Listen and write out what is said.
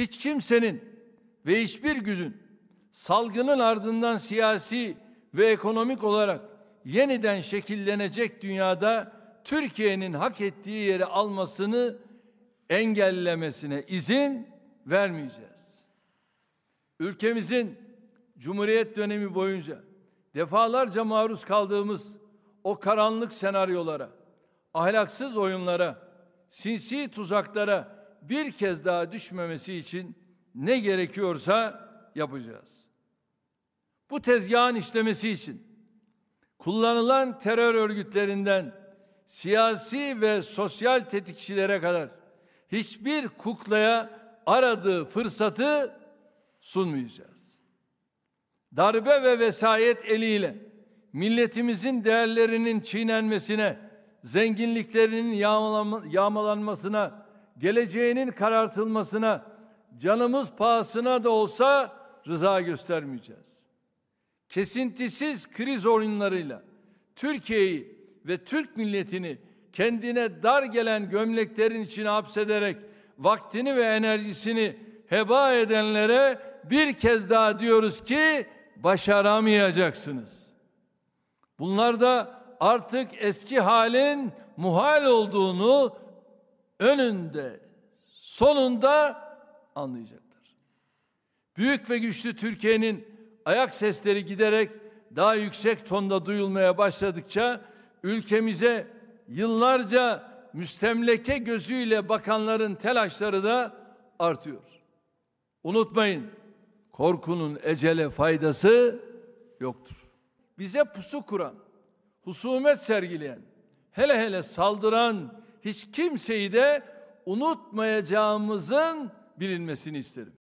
hiç kimsenin ve hiçbir gücün salgının ardından siyasi ve ekonomik olarak yeniden şekillenecek dünyada Türkiye'nin hak ettiği yeri almasını engellemesine izin vermeyeceğiz. Ülkemizin Cumhuriyet dönemi boyunca defalarca maruz kaldığımız o karanlık senaryolara, ahlaksız oyunlara, sinsi tuzaklara bir kez daha düşmemesi için ne gerekiyorsa yapacağız. Bu tezgahın işlemesi için kullanılan terör örgütlerinden siyasi ve sosyal tetikçilere kadar hiçbir kuklaya aradığı fırsatı sunmayacağız. Darbe ve vesayet eliyle milletimizin değerlerinin çiğnenmesine, zenginliklerinin yağmalanmasına geleceğinin karartılmasına, canımız pahasına da olsa rıza göstermeyeceğiz. Kesintisiz kriz oyunlarıyla Türkiye'yi ve Türk milletini kendine dar gelen gömleklerin içine hapsederek vaktini ve enerjisini heba edenlere bir kez daha diyoruz ki başaramayacaksınız. Bunlar da artık eski halin muhal olduğunu önünde, sonunda anlayacaklar. Büyük ve güçlü Türkiye'nin ayak sesleri giderek daha yüksek tonda duyulmaya başladıkça ülkemize yıllarca müstemleke gözüyle bakanların telaşları da artıyor. Unutmayın, korkunun ecele faydası yoktur. Bize pusu kuran, husumet sergileyen, hele hele saldıran hiç kimseyi de unutmayacağımızın bilinmesini isterim.